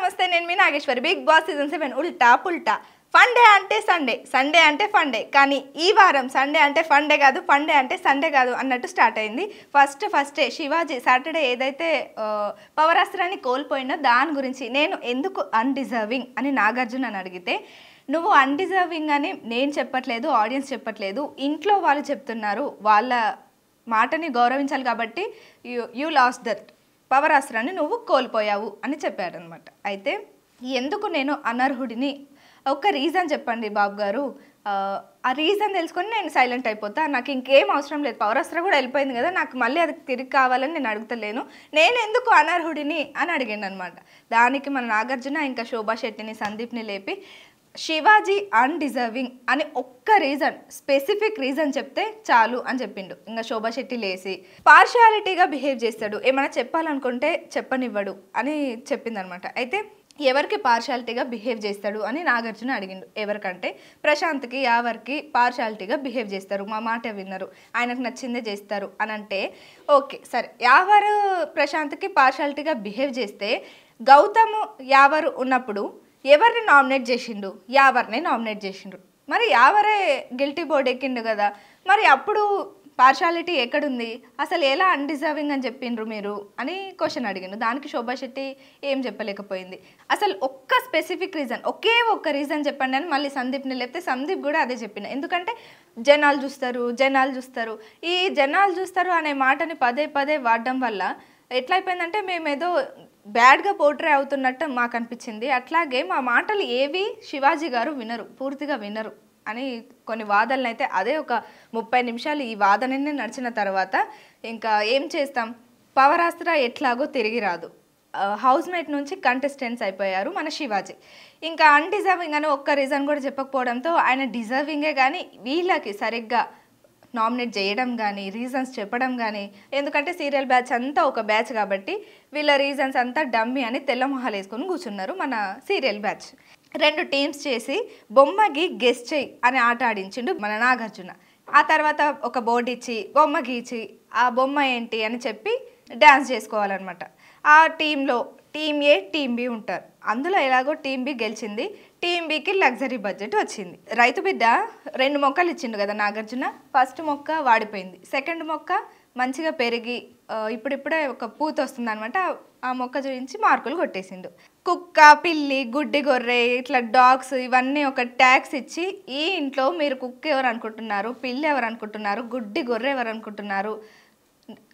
నమస్తే నేను మీ Nageswari Bigg Boss season seven ఉల్టా పుల్టా ఫండే అంటే సండే సండే అంటే ఫండే కానీ ఈ వారం సండే అంటే ఫండే కాదు ఫండే అంటే సండే కాదు అన్నట్టు స్టార్ట్ అయింది ఫస్ట్ ఫస్టే శివాజీ సాటర్డే ఏదైతే పవరాస్త్రాన్ని కోల్పోయినా దాని గురించి నేను ఎందుకు అన్డిజర్వింగ్ అని నాగార్జున అని అడిగితే నువ్వు అన్డిజర్వింగ్ అని నేను చెప్పట్లేదు ఆడియన్స్ చెప్పట్లేదు ఇంట్లో వాళ్ళు చెప్తున్నారు వాళ్ళ మాటని గౌరవించాలి కాబట్టి యు యూ లాస్ దట్ పవరాసురాన్ని నువ్వు కోల్పోయావు అని చెప్పాడనమాట అయితే ఎందుకు నేను అనర్హుడిని ఒక రీజన్ చెప్పండి బాబు గారు ఆ రీజన్ తెలుసుకొని నేను సైలెంట్ అయిపోతా నాకు ఇంకేం అవసరం లేదు పౌరస్త్ర కూడా వెళ్ళిపోయింది కదా నాకు మళ్ళీ అది తిరిగి కావాలని నేను అడుగుతలేను నేను ఎందుకు అనర్హుడిని అని అడిగాను అనమాట దానికి మన నాగార్జున ఇంకా శోభా శెట్టిని సందీప్ని లేపి శివాజీ అన్డిజర్వింగ్ అని ఒక్క రీజన్ స్పెసిఫిక్ రీజన్ చెప్తే చాలు అని చెప్పిండు ఇంకా శెట్టి లేసి పార్షాలిటీగా బిహేవ్ చేస్తాడు ఏమైనా చెప్పాలనుకుంటే చెప్పనివ్వడు అని చెప్పిందనమాట అయితే ఎవరికి పార్షాలిటీగా బిహేవ్ చేస్తాడు అని నాగార్జున అడిగిండు ఎవరికంటే ప్రశాంత్కి ఎవరికి పార్షాలిటీగా బిహేవ్ చేస్తారు మా మాట విన్నారు ఆయనకు నచ్చిందే చేస్తారు అని అంటే ఓకే సరే యావరు ప్రశాంత్కి పార్షాలిటీగా బిహేవ్ చేస్తే గౌతమ్ యావరు ఉన్నప్పుడు ఎవరిని నామినేట్ చేసిండు యావరిని నామినేట్ చేసిండ్రు మరి యావరే గిల్టీ బోర్డ్ ఎక్కిండు కదా మరి అప్పుడు పార్షాలిటీ ఎక్కడుంది అసలు ఎలా అన్డిజర్వింగ్ అని చెప్పిండ్రు మీరు అని క్వశ్చన్ అడిగిండు దానికి శోభా శెట్టి ఏం చెప్పలేకపోయింది అసలు ఒక్క స్పెసిఫిక్ రీజన్ ఒకే ఒక్క రీజన్ చెప్పండి అని మళ్ళీ సందీప్ని లేపితే సందీప్ కూడా అదే చెప్పిన ఎందుకంటే జనాలు చూస్తారు జనాలు చూస్తారు ఈ జనాలు చూస్తారు అనే మాటని పదే పదే వాడడం వల్ల ఎట్లయిపోయిందంటే మేమేదో బ్యాడ్గా పోర్ట్రే అవుతున్నట్టు మాకు అనిపించింది అట్లాగే మా మాటలు ఏవి శివాజీ గారు వినరు పూర్తిగా వినరు అని కొన్ని వాదనలు అయితే అదే ఒక ముప్పై నిమిషాలు ఈ వాదననే నడిచిన తర్వాత ఇంకా ఏం చేస్తాం పవరాస్త్ర ఎట్లాగో తిరిగి రాదు హౌస్ మేట్ నుంచి కంటెస్టెంట్స్ అయిపోయారు మన శివాజీ ఇంకా అన్డిజర్వింగ్ అని ఒక్క రీజన్ కూడా చెప్పకపోవడంతో ఆయన డిజర్వింగే కానీ వీళ్ళకి సరిగ్గా నామినేట్ చేయడం కానీ రీజన్స్ చెప్పడం కానీ ఎందుకంటే సీరియల్ బ్యాచ్ అంతా ఒక బ్యాచ్ కాబట్టి వీళ్ళ రీజన్స్ అంతా డమ్మి అని తెల్ల మొహాలు వేసుకొని కూర్చున్నారు మన సీరియల్ బ్యాచ్ రెండు టీమ్స్ చేసి బొమ్మకి గెస్ట్ చేయి అని ఆట ఆడించిండు మన నాగార్జున ఆ తర్వాత ఒక బోర్డు ఇచ్చి బొమ్మ గీచి ఆ బొమ్మ ఏంటి అని చెప్పి డ్యాన్స్ చేసుకోవాలన్నమాట ఆ టీంలో టీం ఏ టీం బి ఉంటారు అందులో ఎలాగో టీం బి గెలిచింది టీఎంబీకి లగ్జరీ బడ్జెట్ వచ్చింది రైతు బిడ్డ రెండు మొక్కలు ఇచ్చిండు కదా నాగార్జున ఫస్ట్ మొక్క వాడిపోయింది సెకండ్ మొక్క మంచిగా పెరిగి ఇప్పుడిప్పుడే ఒక పూత వస్తుంది అనమాట ఆ మొక్క చూపించి మార్కులు కొట్టేసిండు కుక్క పిల్లి గుడ్డి గొర్రె ఇట్లా డాగ్స్ ఇవన్నీ ఒక ట్యాక్స్ ఇచ్చి ఈ ఇంట్లో మీరు కుక్క ఎవరు అనుకుంటున్నారు పిల్లి ఎవరు అనుకుంటున్నారు గుడ్డి గొర్రె ఎవరు అనుకుంటున్నారు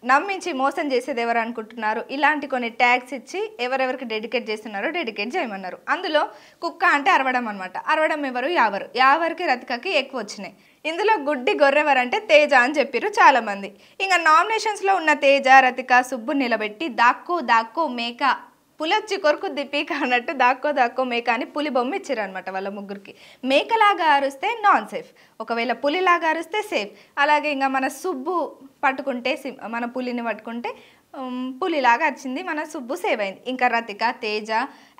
నమ్మించి మోసం చేసేది ఎవరు అనుకుంటున్నారు ఇలాంటి కొన్ని ట్యాగ్స్ ఇచ్చి ఎవరెవరికి డెడికేట్ చేస్తున్నారో డెడికేట్ చేయమన్నారు అందులో కుక్క అంటే అరవడం అనమాట అరవడం ఎవరు యావరు యావరికి రతికకి ఎక్కువ వచ్చినాయి ఇందులో గుడ్డి అంటే తేజ అని చెప్పారు చాలామంది ఇంకా నామినేషన్స్లో ఉన్న తేజ రతిక సుబ్బు నిలబెట్టి దాక్కో దాక్కో మేక పులొచ్చి కొరకు దిపీక అన్నట్టు దాక్కో దాక్కో మేక అని పులి బొమ్మ ఇచ్చారనమాట వాళ్ళ ముగ్గురికి మేకలాగా అరుస్తే నాన్ సేఫ్ ఒకవేళ పులిలాగా అరుస్తే సేఫ్ అలాగే ఇంకా మన సుబ్బు పట్టుకుంటే మన పులిని పట్టుకుంటే పులిలాగా వచ్చింది మన సుబ్బు సేవ్ అయింది ఇంకా రతిక తేజ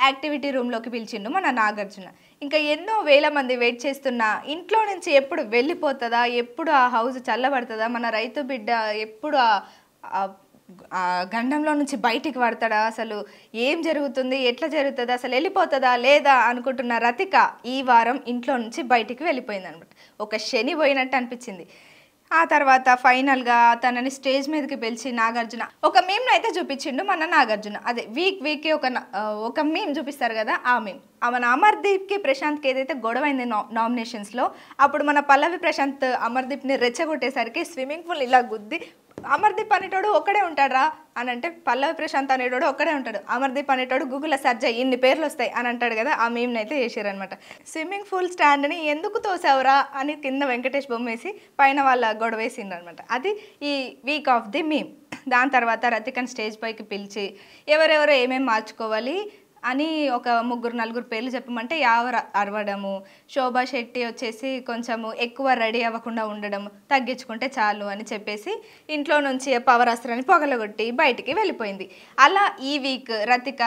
యాక్టివిటీ రూమ్లోకి పిలిచిండు మన నాగార్జున ఇంకా ఎన్నో వేల మంది వెయిట్ చేస్తున్న ఇంట్లో నుంచి ఎప్పుడు వెళ్ళిపోతుందా ఎప్పుడు ఆ హౌస్ చల్లబడుతుందా మన రైతు బిడ్డ ఎప్పుడు గండంలో నుంచి బయటికి పడతాడా అసలు ఏం జరుగుతుంది ఎట్లా జరుగుతుంది అసలు వెళ్ళిపోతుందా లేదా అనుకుంటున్న రతిక ఈ వారం ఇంట్లో నుంచి బయటికి వెళ్ళిపోయింది అనమాట ఒక శని పోయినట్టు అనిపించింది ఆ తర్వాత ఫైనల్గా తనని స్టేజ్ మీదకి పిలిచి నాగార్జున ఒక మీమ్ను అయితే చూపించిండు మన నాగార్జున అదే వీక్ వీక్కి ఒక ఒక మీమ్ చూపిస్తారు కదా ఆ మీమ్ మన అమర్దీప్కి ప్రశాంత్కి ఏదైతే గొడవైంది నా నామినేషన్స్లో అప్పుడు మన పల్లవి ప్రశాంత్ అమర్దీప్ని రెచ్చగొట్టేసరికి స్విమ్మింగ్ పూల్ ఇలా గుద్ది అమర్దీప్ అనేటోడు ఒక్కడే ఉంటాడురా అని అంటే పల్లవి ప్రశాంత్ అనేటోడు ఒక్కడే ఉంటాడు అమర్దీప్ అనేటోడు గూగుల్ సెర్చ్ అయ్యి ఇన్ని పేర్లు వస్తాయి అని అంటాడు కదా ఆ మీమ్ని అయితే వేసారనమాట స్విమ్మింగ్ పూల్ స్టాండ్ని ఎందుకు తోసావురా అని కింద వెంకటేష్ బొమ్మ వేసి పైన వాళ్ళ గొడవ అనమాట అది ఈ వీక్ ఆఫ్ ది మేమ్ దాని తర్వాత రతికన్ స్టేజ్ పైకి పిలిచి ఎవరెవరు ఏమేమి మార్చుకోవాలి అని ఒక ముగ్గురు నలుగురు పేర్లు చెప్పమంటే యావరు అరవడము శోభా శెట్టి వచ్చేసి కొంచెము ఎక్కువ రెడీ అవ్వకుండా ఉండడం తగ్గించుకుంటే చాలు అని చెప్పేసి ఇంట్లో నుంచి పవర్ అస్త్రాన్ని పొగలగొట్టి బయటికి వెళ్ళిపోయింది అలా ఈ వీక్ రతిక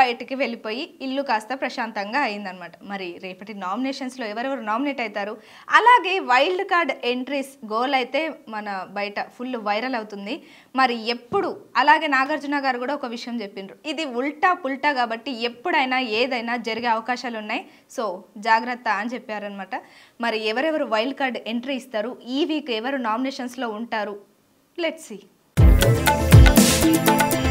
బయటికి వెళ్ళిపోయి ఇల్లు కాస్త ప్రశాంతంగా అయిందనమాట మరి రేపటి నామినేషన్స్లో ఎవరెవరు నామినేట్ అవుతారు అలాగే వైల్డ్ కార్డ్ ఎంట్రీస్ గోల్ అయితే మన బయట ఫుల్ వైరల్ అవుతుంది మరి ఎప్పుడు అలాగే నాగార్జున గారు కూడా ఒక విషయం చెప్పిండ్రు ఇది ఉల్టా పుల్టా కాబట్టి ఎప్పుడైనా ఏదైనా జరిగే అవకాశాలు ఉన్నాయి సో జాగ్రత్త అని చెప్పారనమాట మరి ఎవరెవరు వైల్డ్ కార్డ్ ఎంట్రీ ఇస్తారు ఈ వీక్ ఎవరు నామినేషన్స్లో ఉంటారు లెట్స్ సీ